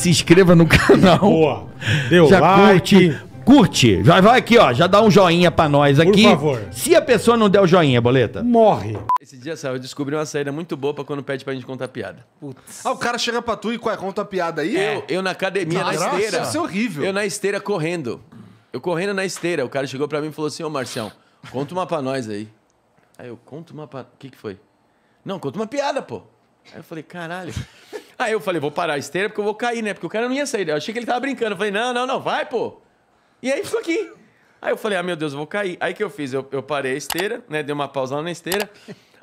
se inscreva no canal. Boa. Deu já like. Curte, curte. Vai, vai aqui, ó. Já dá um joinha pra nós aqui. Por favor. Se a pessoa não der o joinha, boleta. Morre. Esse dia, Sal, eu descobri uma saída muito boa pra quando pede pra gente contar piada. Putz. Ah, o cara chega pra tu e qual é, conta piada aí? Eu, é, eu na academia, Nossa, na esteira. Isso é horrível. Eu na esteira correndo. Eu correndo na esteira. O cara chegou pra mim e falou assim, ô oh, Marcião, conta uma pra nós aí. Aí eu, conto uma pra... O que que foi? Não, conta uma piada, pô. Aí eu falei, caralho. Aí eu falei, vou parar a esteira porque eu vou cair, né? Porque o cara não ia sair. Eu achei que ele tava brincando. Eu falei, não, não, não, vai, pô. E aí ficou aqui. Aí eu falei, ah, meu Deus, eu vou cair. Aí que eu fiz? Eu, eu parei a esteira, né? Dei uma pausa lá na esteira.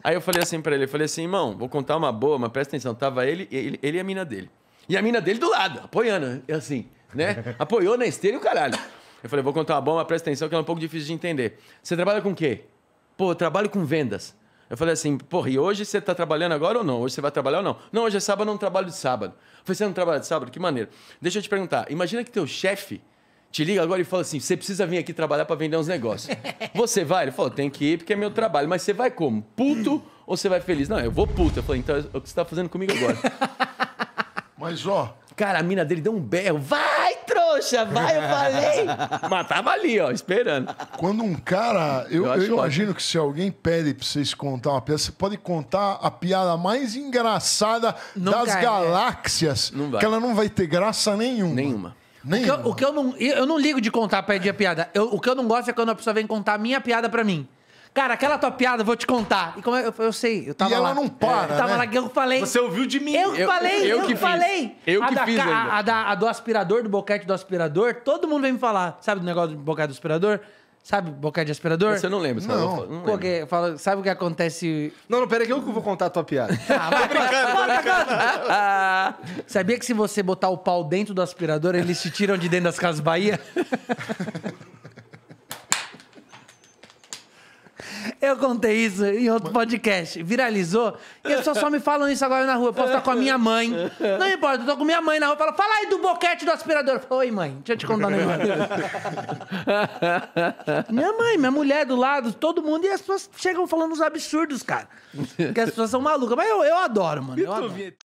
Aí eu falei assim para ele, eu falei assim, irmão, vou contar uma boa, mas presta atenção. Tava ele, ele, ele e a mina dele. E a mina dele do lado, apoiando, assim, né? Apoiou na esteira e o caralho. Eu falei, vou contar uma boa, mas presta atenção, que é um pouco difícil de entender. Você trabalha com o quê? Pô, eu trabalho com vendas. Eu falei assim, porra, e hoje você está trabalhando agora ou não? Hoje você vai trabalhar ou não? Não, hoje é sábado, eu não trabalho de sábado. Eu falei, você não trabalha de sábado? Que maneiro. Deixa eu te perguntar, imagina que teu chefe te liga agora e fala assim, você precisa vir aqui trabalhar para vender uns negócios. você vai? Ele falou, tem que ir porque é meu trabalho. Mas você vai como? Puto ou você vai feliz? Não, eu vou puto. Eu falei, então é o que você está fazendo comigo agora. Mas, ó... Cara, a mina dele deu um berro. Vai! Poxa, vai, eu falei. Mas tava ali, ó, esperando. Quando um cara. Eu, eu, eu imagino que se alguém pede pra vocês contar uma piada, você pode contar a piada mais engraçada né? não das cai, galáxias. Que ela não vai ter graça nenhuma. Nenhuma. O que, eu, o que eu, não. Eu não ligo de contar a piada. Eu, o que eu não gosto é quando a pessoa vem contar a minha piada pra mim. Cara, aquela tua piada, vou te contar. E como é, eu, eu, sei, eu tava e lá. E ela não para, Eu tava né? lá, eu falei. Você ouviu de mim. Eu, eu falei, eu, eu que falei. Fiz. Eu a que da, fiz a, ainda. A, da, a, do aspirador, do boquete do aspirador, todo mundo vem me falar. Sabe do negócio do boquete do aspirador? Sabe boquete de aspirador? Você não lembra. Você não. não Porque fala, sabe o que acontece... Não, não, peraí que eu vou contar a tua piada. Ah, vai, brincando, vai brincando. Sabia que se você botar o pau dentro do aspirador, eles te tiram de dentro das Casas Bahia? Eu contei isso em outro podcast. Viralizou. E as pessoas só me falam isso agora na rua. Eu posso estar com a minha mãe. Não importa, eu tô com minha mãe na rua. Fala, fala aí do boquete do aspirador. Fala falo, Oi, mãe, deixa eu te contar um negócio. minha mãe, minha mulher do lado, todo mundo. E as pessoas chegam falando uns absurdos, cara. Porque as pessoas são malucas. Mas eu, eu adoro, mano. Eu adoro.